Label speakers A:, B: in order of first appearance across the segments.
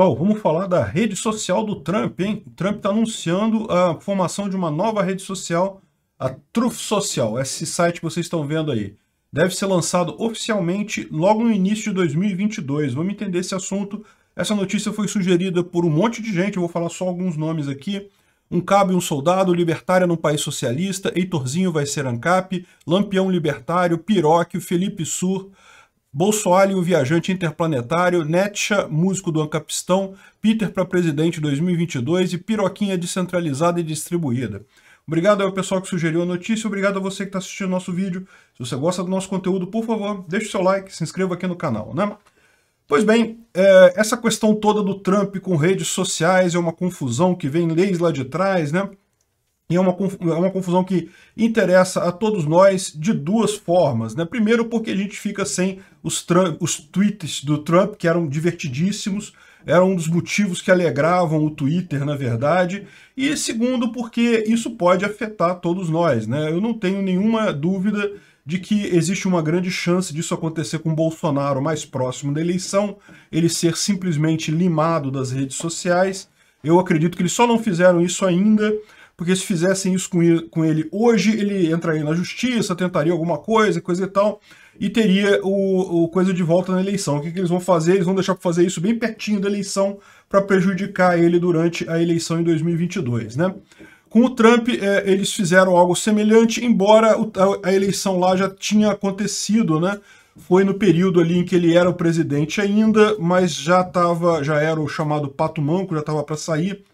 A: Bom, vamos falar da rede social do Trump, hein? O Trump está anunciando a formação de uma nova rede social, a Truth Social, esse site que vocês estão vendo aí. Deve ser lançado oficialmente logo no início de 2022. Vamos entender esse assunto. Essa notícia foi sugerida por um monte de gente, eu vou falar só alguns nomes aqui. Um cabo e um soldado, libertária num país socialista, Heitorzinho vai ser ANCAP, Lampião Libertário, Piróquio, Felipe Sur, Bolsonaro, o viajante interplanetário, Netcha, músico do Ancapistão, Peter para presidente 2022 e piroquinha descentralizada e distribuída. Obrigado ao pessoal que sugeriu a notícia, obrigado a você que está assistindo nosso vídeo. Se você gosta do nosso conteúdo, por favor, deixe o seu like, se inscreva aqui no canal, né? Pois bem, é, essa questão toda do Trump com redes sociais é uma confusão que vem leis lá de trás, né? E é uma, é uma confusão que interessa a todos nós de duas formas. Né? Primeiro, porque a gente fica sem os, os tweets do Trump, que eram divertidíssimos, era um dos motivos que alegravam o Twitter, na verdade. E segundo, porque isso pode afetar todos nós. Né? Eu não tenho nenhuma dúvida de que existe uma grande chance disso acontecer com Bolsonaro mais próximo da eleição, ele ser simplesmente limado das redes sociais. Eu acredito que eles só não fizeram isso ainda porque se fizessem isso com ele hoje, ele entraria na justiça, tentaria alguma coisa, coisa e tal, e teria o, o coisa de volta na eleição. O que, que eles vão fazer? Eles vão deixar para fazer isso bem pertinho da eleição para prejudicar ele durante a eleição em 2022, né? Com o Trump, é, eles fizeram algo semelhante, embora o, a, a eleição lá já tinha acontecido, né? foi no período ali em que ele era o presidente ainda, mas já tava, já era o chamado pato manco, já estava para sair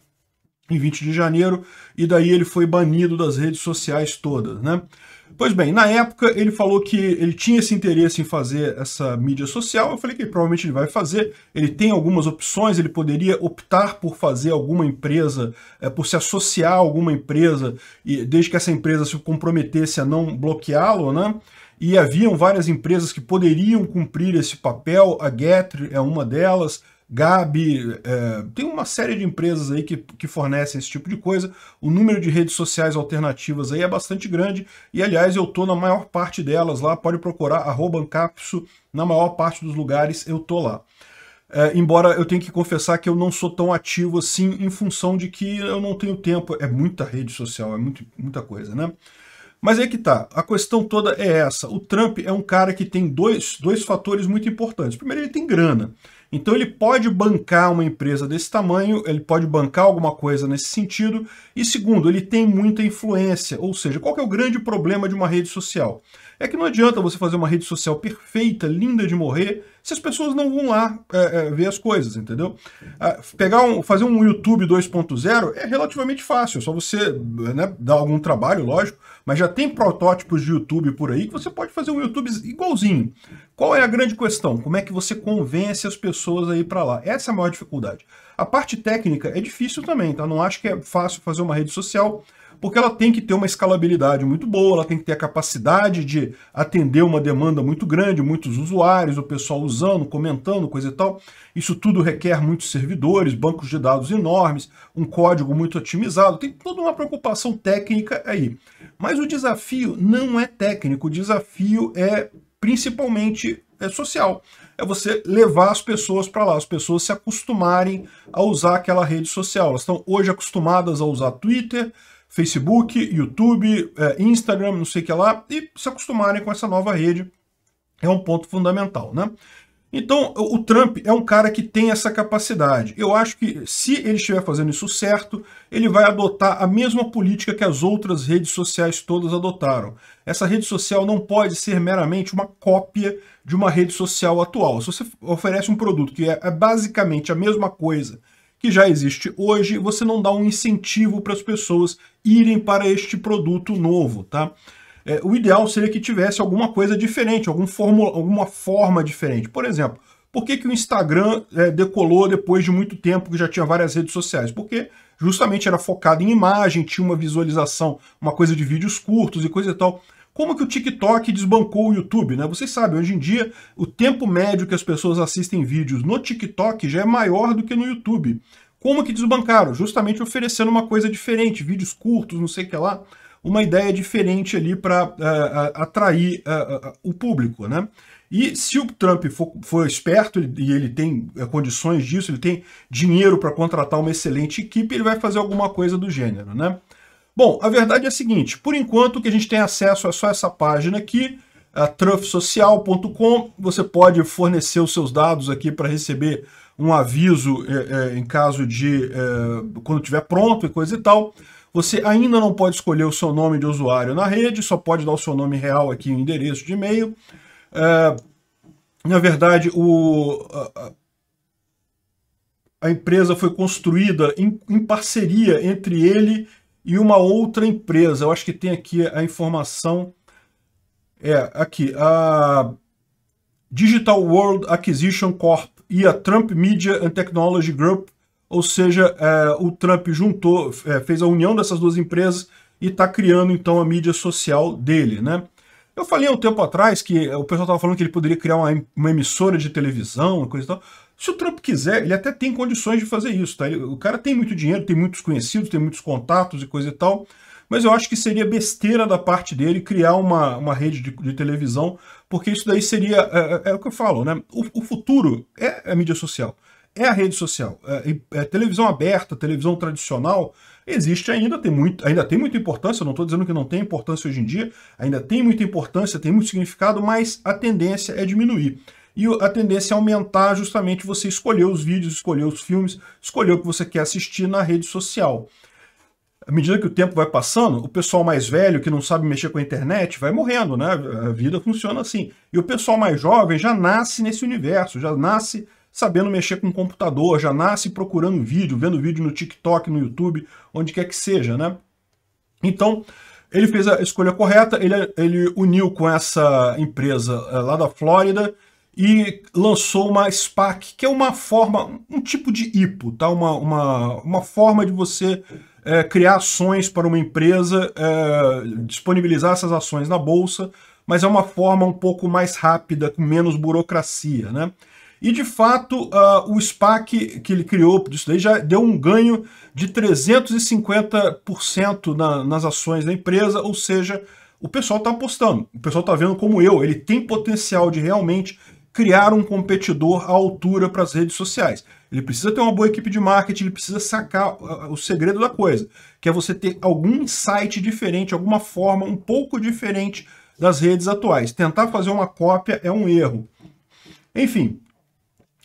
A: em 20 de janeiro, e daí ele foi banido das redes sociais todas, né? Pois bem, na época ele falou que ele tinha esse interesse em fazer essa mídia social, eu falei que provavelmente ele vai fazer, ele tem algumas opções, ele poderia optar por fazer alguma empresa, é, por se associar a alguma empresa, e desde que essa empresa se comprometesse a não bloqueá-lo, né? E haviam várias empresas que poderiam cumprir esse papel, a Getre é uma delas, Gabi, é, tem uma série de empresas aí que, que fornecem esse tipo de coisa. O número de redes sociais alternativas aí é bastante grande. E, aliás, eu tô na maior parte delas lá. Pode procurar arroba Ancapsu, na maior parte dos lugares eu tô lá. É, embora eu tenha que confessar que eu não sou tão ativo assim em função de que eu não tenho tempo. É muita rede social, é muito, muita coisa, né? Mas é que tá, a questão toda é essa. O Trump é um cara que tem dois, dois fatores muito importantes. Primeiro, ele tem grana. Então ele pode bancar uma empresa desse tamanho, ele pode bancar alguma coisa nesse sentido. E segundo, ele tem muita influência, ou seja, qual é o grande problema de uma rede social? É que não adianta você fazer uma rede social perfeita, linda de morrer, se as pessoas não vão lá é, é, ver as coisas, entendeu? Ah, pegar um, fazer um YouTube 2.0 é relativamente fácil, é só você né, dar algum trabalho, lógico, mas já tem protótipos de YouTube por aí que você pode fazer um YouTube igualzinho. Qual é a grande questão? Como é que você convence as pessoas a ir para lá? Essa é a maior dificuldade. A parte técnica é difícil também, tá? Não acho que é fácil fazer uma rede social porque ela tem que ter uma escalabilidade muito boa, ela tem que ter a capacidade de atender uma demanda muito grande, muitos usuários, o pessoal usando, comentando, coisa e tal. Isso tudo requer muitos servidores, bancos de dados enormes, um código muito otimizado, tem toda uma preocupação técnica aí. Mas o desafio não é técnico, o desafio é principalmente é social. É você levar as pessoas para lá, as pessoas se acostumarem a usar aquela rede social. Elas estão hoje acostumadas a usar Twitter, Facebook, YouTube, é, Instagram, não sei o que lá, e se acostumarem com essa nova rede. É um ponto fundamental, né? Então, o Trump é um cara que tem essa capacidade. Eu acho que se ele estiver fazendo isso certo, ele vai adotar a mesma política que as outras redes sociais todas adotaram. Essa rede social não pode ser meramente uma cópia de uma rede social atual. Se você oferece um produto que é, é basicamente a mesma coisa que já existe hoje, você não dá um incentivo para as pessoas irem para este produto novo, tá? É, o ideal seria que tivesse alguma coisa diferente, algum fórmula, alguma forma diferente. Por exemplo, por que, que o Instagram é, decolou depois de muito tempo que já tinha várias redes sociais? Porque justamente era focado em imagem, tinha uma visualização, uma coisa de vídeos curtos e coisa e tal. Como que o TikTok desbancou o YouTube, né? Vocês sabem, hoje em dia, o tempo médio que as pessoas assistem vídeos no TikTok já é maior do que no YouTube. Como que desbancaram? Justamente oferecendo uma coisa diferente, vídeos curtos, não sei o que lá, uma ideia diferente ali para uh, eh, uh, eh, atrair uh, o público, né? E se o Trump for, for, esperto e ele tem condições disso, ele tem dinheiro para contratar uma excelente equipe, ele vai fazer alguma coisa do gênero, né? Bom, a verdade é a seguinte, por enquanto o que a gente tem acesso é só essa página aqui, a é truffsocial.com, você pode fornecer os seus dados aqui para receber um aviso é, é, em caso de, é, quando estiver pronto e coisa e tal. Você ainda não pode escolher o seu nome de usuário na rede, só pode dar o seu nome real aqui, o endereço de e-mail. É, na verdade, o, a, a empresa foi construída em, em parceria entre ele e uma outra empresa. Eu acho que tem aqui a informação. É, aqui. A Digital World Acquisition Corp e a Trump Media and Technology Group. Ou seja, é, o Trump juntou, é, fez a união dessas duas empresas e está criando então a mídia social dele, né? Eu falei um tempo atrás que o pessoal estava falando que ele poderia criar uma, uma emissora de televisão, coisa e tal. Se o Trump quiser, ele até tem condições de fazer isso, tá? Ele, o cara tem muito dinheiro, tem muitos conhecidos, tem muitos contatos e coisa e tal, mas eu acho que seria besteira da parte dele criar uma, uma rede de, de televisão, porque isso daí seria, é, é, é o que eu falo, né? O, o, futuro é a mídia social, é a rede social. É, é televisão aberta, televisão tradicional, existe ainda, tem muito, ainda tem muita importância, não estou dizendo que não tem importância hoje em dia, ainda tem muita importância, tem muito significado, mas a tendência é diminuir e a tendência é aumentar justamente você escolher os vídeos, escolher os filmes, escolher o que você quer assistir na rede social. À medida que o tempo vai passando, o pessoal mais velho que não sabe mexer com a internet vai morrendo, né? A vida funciona assim. E o pessoal mais jovem já nasce nesse universo, já nasce sabendo mexer com o computador, já nasce procurando vídeo, vendo vídeo no TikTok, no YouTube, onde quer que seja, né? Então, ele fez a escolha correta, ele, ele uniu com essa empresa eh, lá da Flórida, e lançou uma SPAC, que é uma forma, um tipo de IPO, tá? uma, uma, uma forma de você é, criar ações para uma empresa, é, disponibilizar essas ações na bolsa, mas é uma forma um pouco mais rápida, com menos burocracia. Né? E de fato, uh, o SPAC que ele criou, isso daí já deu um ganho de 350% na, nas ações da empresa, ou seja, o pessoal está apostando, o pessoal está vendo como eu, ele tem potencial de realmente criar um competidor à altura para as redes sociais. Ele precisa ter uma boa equipe de marketing, ele precisa sacar ah, ah, o segredo da coisa, que é você ter algum insight diferente, alguma forma um pouco diferente das redes atuais. Tentar fazer uma cópia é um erro. Enfim,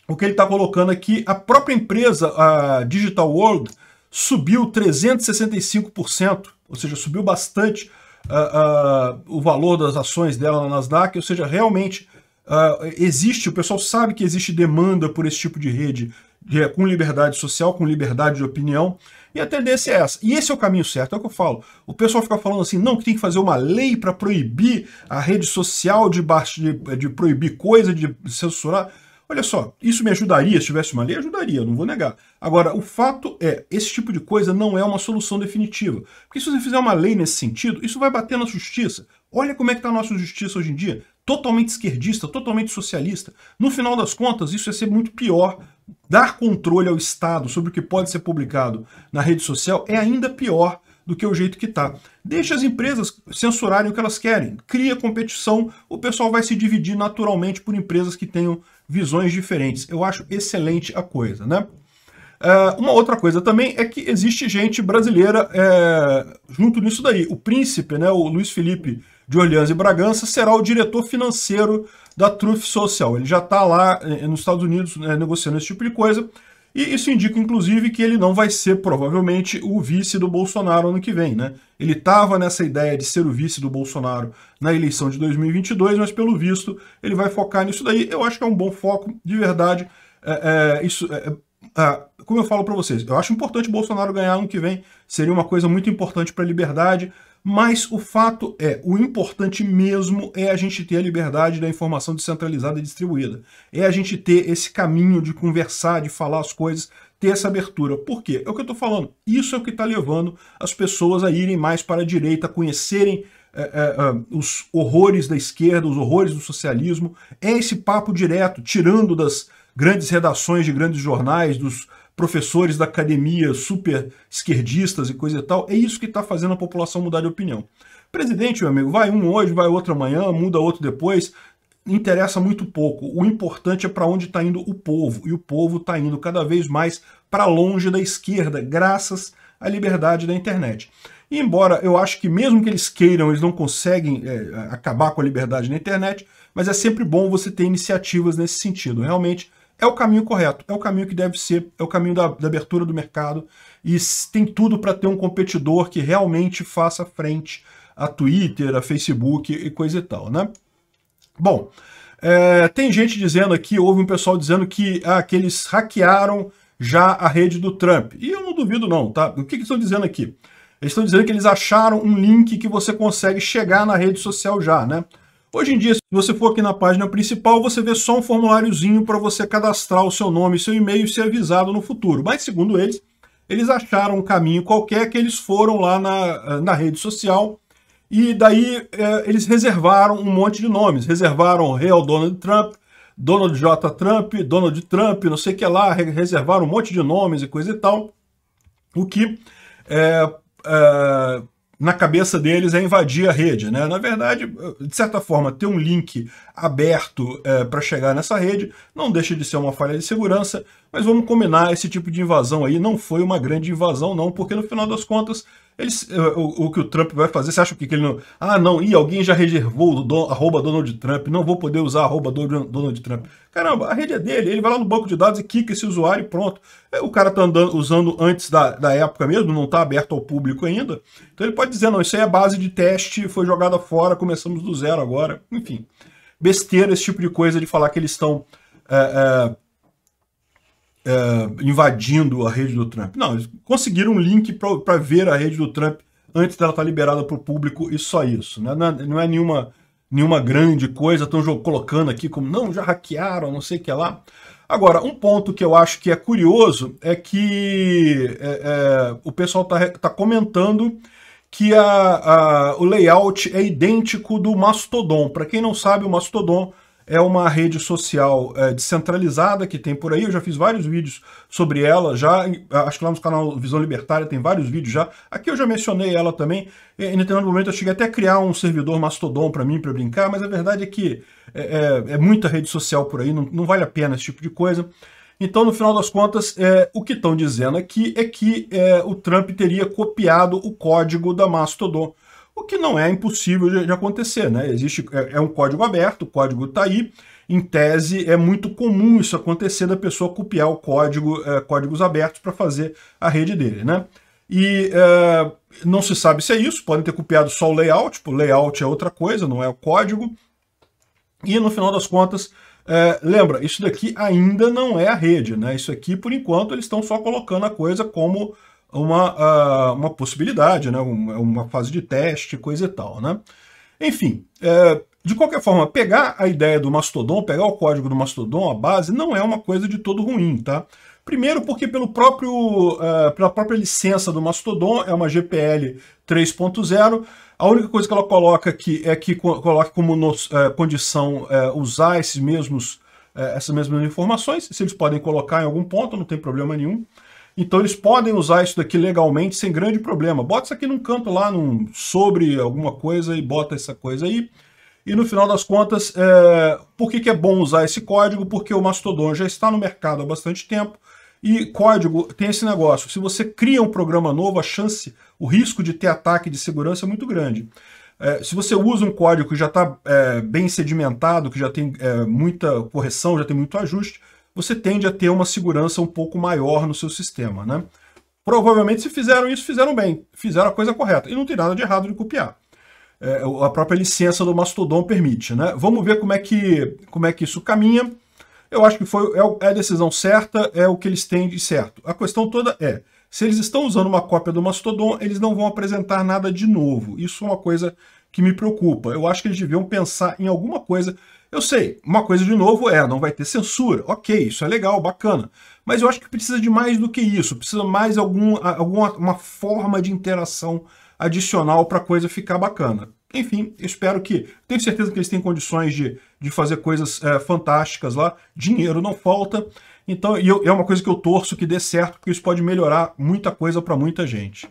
A: o que ele está colocando aqui, a própria empresa, a Digital World, subiu 365%, ou seja, subiu bastante uh, uh, o valor das ações dela na Nasdaq, ou seja, realmente Uh, existe, o pessoal sabe que existe demanda por esse tipo de rede de, com liberdade social, com liberdade de opinião, e a tendência é essa. E esse é o caminho certo, é o que eu falo. O pessoal fica falando assim, não, que tem que fazer uma lei para proibir a rede social de, baixo, de, de proibir coisa, de censurar. Olha só, isso me ajudaria, se tivesse uma lei, ajudaria, não vou negar. Agora, o fato é, esse tipo de coisa não é uma solução definitiva. Porque se você fizer uma lei nesse sentido, isso vai bater na justiça. Olha como é que está a nossa justiça hoje em dia totalmente esquerdista, totalmente socialista. No final das contas, isso ia ser muito pior. Dar controle ao Estado sobre o que pode ser publicado na rede social é ainda pior do que o jeito que está. Deixa as empresas censurarem o que elas querem, cria competição, o pessoal vai se dividir naturalmente por empresas que tenham visões diferentes. Eu acho excelente a coisa, né? Uh, uma outra coisa também é que existe gente brasileira é, junto nisso daí. O príncipe, né, o Luiz Felipe de Orleans e Bragança, será o diretor financeiro da Truth Social. Ele já está lá eh, eh, nos Estados Unidos né, negociando esse tipo de coisa. E isso indica, inclusive, que ele não vai ser, provavelmente, o vice do Bolsonaro ano que vem. Né? Ele estava nessa ideia de ser o vice do Bolsonaro na eleição de 2022, mas, pelo visto, ele vai focar nisso daí. Eu acho que é um bom foco, de verdade. É, é, isso é, é ah, como eu falo para vocês, eu acho importante Bolsonaro ganhar ano que vem, seria uma coisa muito importante para a liberdade, mas o fato é, o importante mesmo é a gente ter a liberdade da informação descentralizada e distribuída. É a gente ter esse caminho de conversar, de falar as coisas, ter essa abertura. Por quê? É o que eu estou falando. Isso é o que está levando as pessoas a irem mais para a direita, a conhecerem é, é, é, os horrores da esquerda, os horrores do socialismo. É esse papo direto, tirando das grandes redações de grandes jornais, dos professores da academia super esquerdistas e coisa e tal. É isso que está fazendo a população mudar de opinião. Presidente, meu amigo, vai um hoje, vai outro amanhã, muda outro depois. Interessa muito pouco. O importante é para onde está indo o povo. E o povo está indo cada vez mais para longe da esquerda, graças à liberdade da internet. E embora eu acho que mesmo que eles queiram, eles não conseguem é, acabar com a liberdade na internet, mas é sempre bom você ter iniciativas nesse sentido. Realmente, é o caminho correto, é o caminho que deve ser, é o caminho da, da abertura do mercado e tem tudo para ter um competidor que realmente faça frente a Twitter, a Facebook e coisa e tal, né? Bom, é, tem gente dizendo aqui, houve um pessoal dizendo que, ah, que eles hackearam já a rede do Trump. E eu não duvido não, tá? O que, que estão dizendo aqui? Eles estão dizendo que eles acharam um link que você consegue chegar na rede social já, né? Hoje em dia, se você for aqui na página principal, você vê só um formuláriozinho para você cadastrar o seu nome, seu e-mail e ser avisado no futuro. Mas, segundo eles, eles acharam um caminho qualquer que eles foram lá na, eh, na rede social e daí eh, eles reservaram um monte de nomes. Reservaram Real Donald Trump, Donald J. Trump, Donald Trump, não sei o que lá, reservaram um monte de nomes e coisa e tal. O que É, na cabeça deles é invadir a rede. Né? Na verdade, de certa forma, ter um link aberto é, eh, para chegar nessa rede não deixa de ser uma falha de segurança, mas vamos combinar, esse tipo de invasão aí não foi uma grande invasão, não, porque no final das contas, eles, eh, o, o que o Trump vai fazer, você acha que, que ele não. Ah, não, e alguém já reservou o arroba Donald Trump, não vou poder usar arroba Donald Trump. Caramba, a rede é dele, ele vai lá no banco de dados e quica esse usuário e pronto. É, o cara tá andando, usando antes da, da época mesmo, não tá aberto ao público ainda. Então ele pode dizer, não, isso aí é base de teste, foi jogada fora, começamos do zero agora. Enfim, besteira esse tipo de coisa de falar que eles estão. É, é, é, invadindo a rede do Trump. Não, eles conseguiram um link para ver a rede do Trump antes dela estar tá liberada para o público e só isso. Né? Não, é, não é nenhuma, nenhuma grande coisa, estão colocando aqui como não, já hackearam, não sei o que lá. Agora, um ponto que eu acho que é curioso é que é, é o pessoal está tá comentando que a, a, o layout é idêntico do Mastodon. Para quem não sabe, o Mastodon é uma rede social é, descentralizada que tem por aí. Eu já fiz vários vídeos sobre ela, já acho que lá no canal Visão Libertária tem vários vídeos já. Aqui eu já mencionei ela também. Em determinado momento eu cheguei até a criar um servidor Mastodon para mim, para brincar, mas a verdade é que é, é, é muita rede social por aí, não, não, vale a pena esse tipo de coisa. Então, no final das contas, é, o que estão dizendo aqui é que é, o Trump teria copiado o código da Mastodon o que não é impossível de, de acontecer, né? Existe, é, é um código aberto, o código está aí, em tese é muito comum isso acontecer da pessoa copiar o código, é, códigos abertos para fazer a rede dele, né? E é, não se sabe se é isso, podem ter copiado só o layout, o tipo, layout é outra coisa, não é o código. E no final das contas, é, lembra, isso daqui ainda não é a rede, né? Isso aqui, por enquanto, eles estão só colocando a coisa como uma, uh, uma possibilidade, né? uma fase de teste, coisa e tal. Né? Enfim, é, de qualquer forma, pegar a ideia do Mastodon, pegar o código do Mastodon, a base, não é uma coisa de todo ruim, tá? Primeiro porque pelo próprio, uh, pela própria licença do Mastodon, é uma GPL 3.0, a única coisa que ela coloca aqui é que coloque coloca como no, é, condição é, usar esses mesmos, essas mesmas informações, se eles podem colocar em algum ponto, não tem problema nenhum. Então eles podem usar isso daqui legalmente sem grande problema. Bota isso aqui num canto lá, num sobre alguma coisa e bota essa coisa aí. E no final das contas, é... por que, que é bom usar esse código? Porque o Mastodon já está no mercado há bastante tempo e código tem esse negócio. Se você cria um programa novo, a chance, o risco de ter ataque de segurança é muito grande. É, se você usa um código que já está é, bem sedimentado, que já tem é, muita correção, já tem muito ajuste, você tende a ter uma segurança um pouco maior no seu sistema, né? Provavelmente, se fizeram isso, fizeram bem, fizeram a coisa correta. E não tem nada de errado de copiar. É, a própria licença do Mastodon permite, né? Vamos ver como é que, como é que isso caminha. Eu acho que foi, é, é a decisão certa, é o que eles têm de certo. A questão toda é, se eles estão usando uma cópia do Mastodon, eles não vão apresentar nada de novo. Isso é uma coisa que me preocupa. Eu acho que eles deviam pensar em alguma coisa eu sei, uma coisa de novo era, é, não vai ter censura. Ok, isso é legal, bacana. Mas eu acho que precisa de mais do que isso. Precisa mais algum, alguma uma forma de interação adicional para a coisa ficar bacana. Enfim, espero que... Tenho certeza que eles têm condições de, de fazer coisas é, fantásticas lá. Dinheiro não falta. Então, e eu, é uma coisa que eu torço que dê certo, porque isso pode melhorar muita coisa para muita gente.